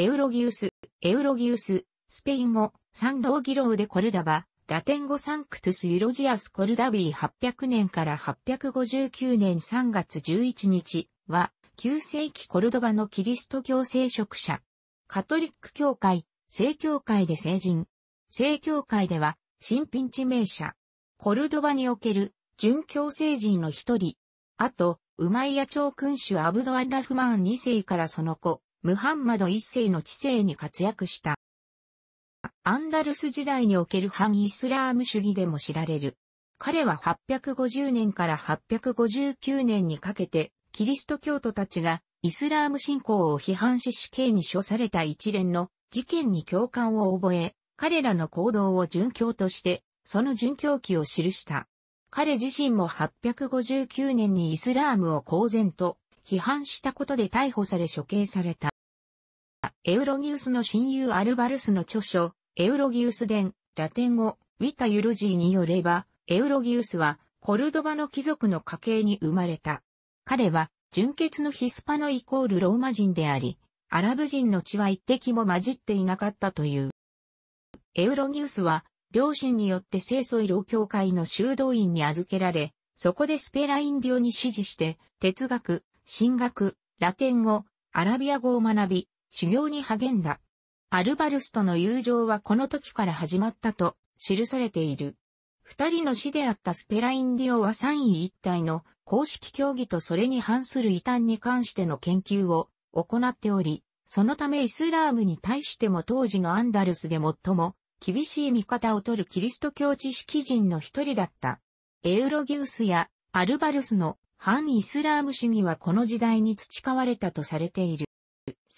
エウロギウス、エウロギウス、スペイン語、サンドーギローでコルダバ、ラテン語サンクトゥスユロジアスコルダビー800年から859年3月11日は、旧世紀コルドバのキリスト教聖職者。カトリック教会、聖教会で聖人。聖教会では、新品地名者。コルドバにおける、殉教聖人の一人。あと、ウマイヤ朝君主アブドアラフマン2世からその子、ムハンマド一世の治世に活躍した。アンダルス時代における反イスラーム主義でも知られる。彼は850年から859年にかけて、キリスト教徒たちがイスラーム信仰を批判し死刑に処された一連の事件に共感を覚え、彼らの行動を殉教として、その殉教記を記した。彼自身も859年にイスラームを公然と批判したことで逮捕され処刑された。エウロギウスの親友アルバルスの著書、エウロギウス伝、ラテン語、ウィタ・ユルジーによれば、エウロギウスは、コルドバの貴族の家系に生まれた。彼は、純血のヒスパノイコールローマ人であり、アラブ人の血は一滴も混じっていなかったという。エウロギウスは、両親によって清楚医療協会の修道院に預けられ、そこでスペライン病に指示して、哲学、進学、ラテン語、アラビア語を学び、修行に励んだ。アルバルスとの友情はこの時から始まったと記されている。二人の師であったスペラインディオは三位一体の公式競技とそれに反する異端に関しての研究を行っており、そのためイスラームに対しても当時のアンダルスで最も厳しい見方を取るキリスト教知識人の一人だった。エウロギウスやアルバルスの反イスラーム主義はこの時代に培われたとされている。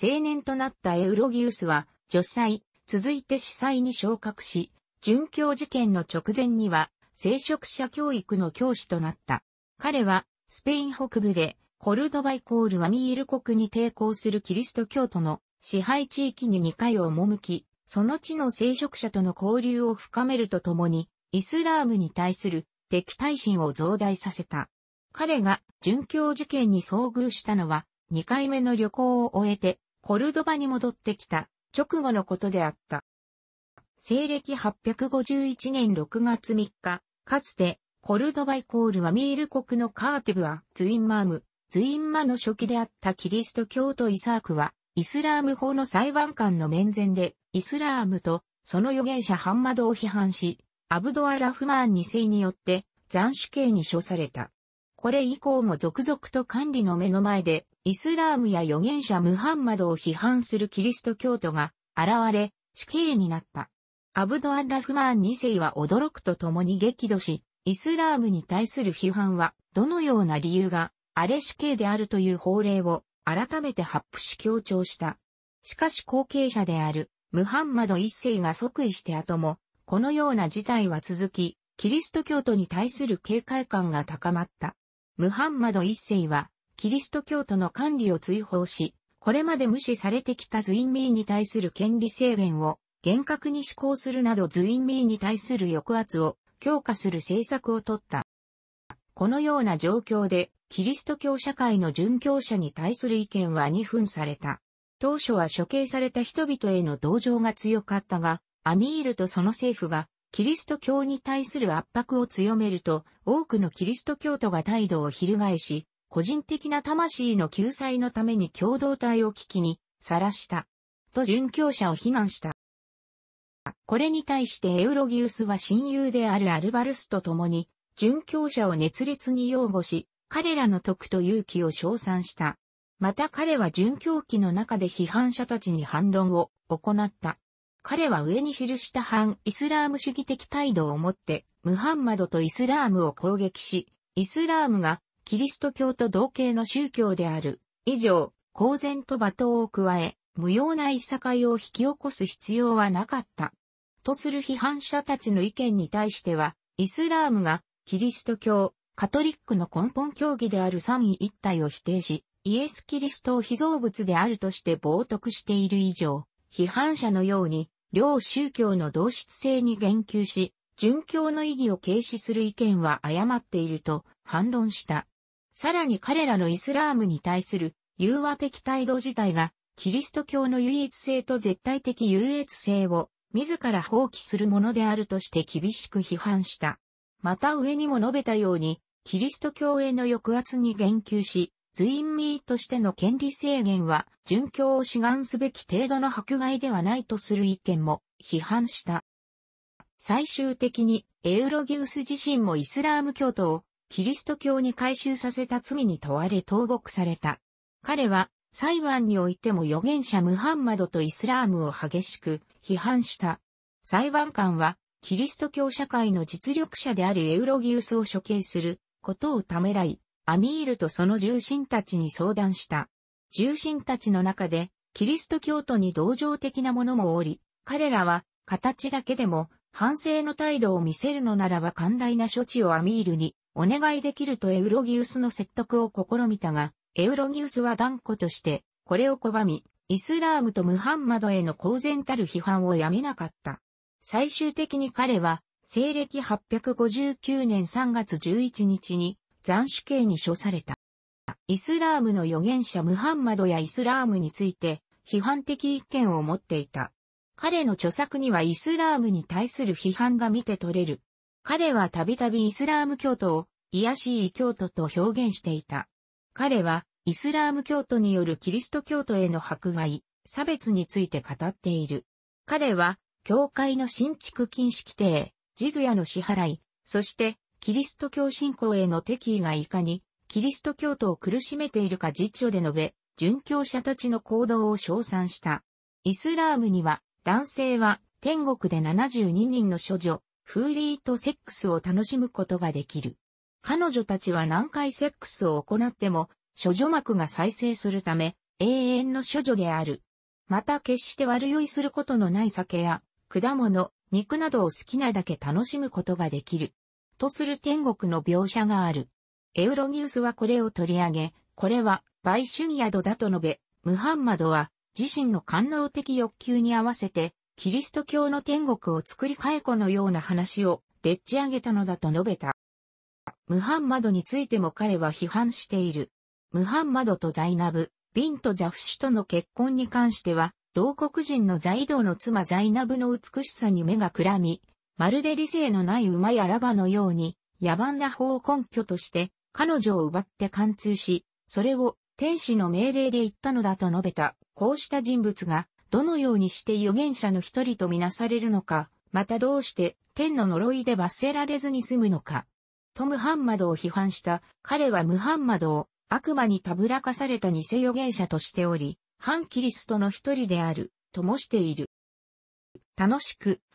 青年となったエウロギウスは、女祭、続いて司祭に昇格し、殉教事件の直前には、聖職者教育の教師となった。彼は、スペイン北部で、コルドバイコールアミール国に抵抗するキリスト教徒の支配地域に2回を赴き、その地の聖職者との交流を深めるとともに、イスラームに対する敵対心を増大させた。彼が殉教事件に遭遇したのは、2回目の旅行を終えて、コルドバに戻ってきた直後のことであった。西暦851年6月3日、かつて、コルドバイコールはミール国のカーティブは、ツインマーム、ツインマの初期であったキリスト教徒イサークは、イスラーム法の裁判官の面前で、イスラームと、その預言者ハンマドを批判し、アブドア・ラフマーン2世によって、斬首刑に処された。これ以降も続々と管理の目の前で、イスラームや預言者ムハンマドを批判するキリスト教徒が現れ、死刑になった。アブドアンラフマン2世は驚くとともに激怒し、イスラームに対する批判は、どのような理由が、荒れ死刑であるという法令を、改めて発布し強調した。しかし後継者である、ムハンマド一世が即位して後も、このような事態は続き、キリスト教徒に対する警戒感が高まった。ムハンマド一世は、キリスト教徒の管理を追放し、これまで無視されてきたズインミーに対する権利制限を厳格に施行するなどズインミーに対する抑圧を強化する政策をとった。このような状況で、キリスト教社会の殉教者に対する意見は二分された。当初は処刑された人々への同情が強かったが、アミールとその政府がキリスト教に対する圧迫を強めると、多くのキリスト教徒が態度を翻し、個人的な魂の救済のために共同体を危機に、さらした。と殉教者を非難した。これに対してエウロギウスは親友であるアルバルスと共に、殉教者を熱烈に擁護し、彼らの徳と勇気を称賛した。また彼は殉教期の中で批判者たちに反論を行った。彼は上に記した反イスラーム主義的態度をもって、ムハンマドとイスラームを攻撃し、イスラームがキリスト教と同型の宗教である。以上、公然と罵倒を加え、無用ないさかいを引き起こす必要はなかった。とする批判者たちの意見に対しては、イスラームがキリスト教、カトリックの根本教義である三位一体を否定し、イエス・キリストを被造物であるとして冒涜している以上、批判者のように、両宗教の同質性に言及し、殉教の意義を軽視する意見は誤っていると反論した。さらに彼らのイスラームに対する融和的態度自体が、キリスト教の唯一性と絶対的優越性を自ら放棄するものであるとして厳しく批判した。また上にも述べたように、キリスト教への抑圧に言及し、インミーとしての権利制限は、殉教を志願すべき程度の迫害ではないとする意見も批判した。最終的に、エウロギウス自身もイスラーム教徒をキリスト教に改宗させた罪に問われ投獄された。彼は、裁判においても預言者ムハンマドとイスラームを激しく批判した。裁判官は、キリスト教社会の実力者であるエウロギウスを処刑することをためらい、アミールとその重臣たちに相談した。重臣たちの中で、キリスト教徒に同情的なものもおり、彼らは、形だけでも、反省の態度を見せるのならば寛大な処置をアミールにお願いできるとエウロギウスの説得を試みたが、エウロギウスは断固として、これを拒み、イスラームとムハンマドへの公然たる批判をやめなかった。最終的に彼は、西暦859年3月11日に、斬首刑に処された。イスラームの預言者ムハンマドやイスラームについて批判的意見を持っていた。彼の著作にはイスラームに対する批判が見て取れる。彼はたびたびイスラーム教徒を癒やしい教徒と表現していた。彼はイスラーム教徒によるキリスト教徒への迫害、差別について語っている。彼は教会の新築禁止規定、ジズヤの支払い、そしてキリスト教信仰への敵意がいかに、キリスト教徒を苦しめているか実証で述べ、殉教者たちの行動を称賛した。イスラームには、男性は天国で72人の処女、フーリーとセックスを楽しむことができる。彼女たちは何回セックスを行っても、処女膜が再生するため、永遠の処女である。また決して悪酔いすることのない酒や、果物、肉などを好きなだけ楽しむことができる。とする天国の描写がある。エウロニウスはこれを取り上げ、これは、売春宿だと述べ、ムハンマドは、自身の官能的欲求に合わせて、キリスト教の天国を作り替え子のような話を、でっち上げたのだと述べた。ムハンマドについても彼は批判している。ムハンマドとザイナブ、ビンとジャフシュとの結婚に関しては、同国人のザイドの妻ザイナブの美しさに目がくらみ、まるで理性のない馬やラバのように、野蛮な法を根拠として、彼女を奪って貫通し、それを天使の命令で言ったのだと述べた、こうした人物が、どのようにして預言者の一人とみなされるのか、またどうして天の呪いで罰せられずに済むのか。とムハンマドを批判した彼はムハンマドを悪魔にたぶらかされた偽預言者としており、反キリストの一人である、ともしている。楽しく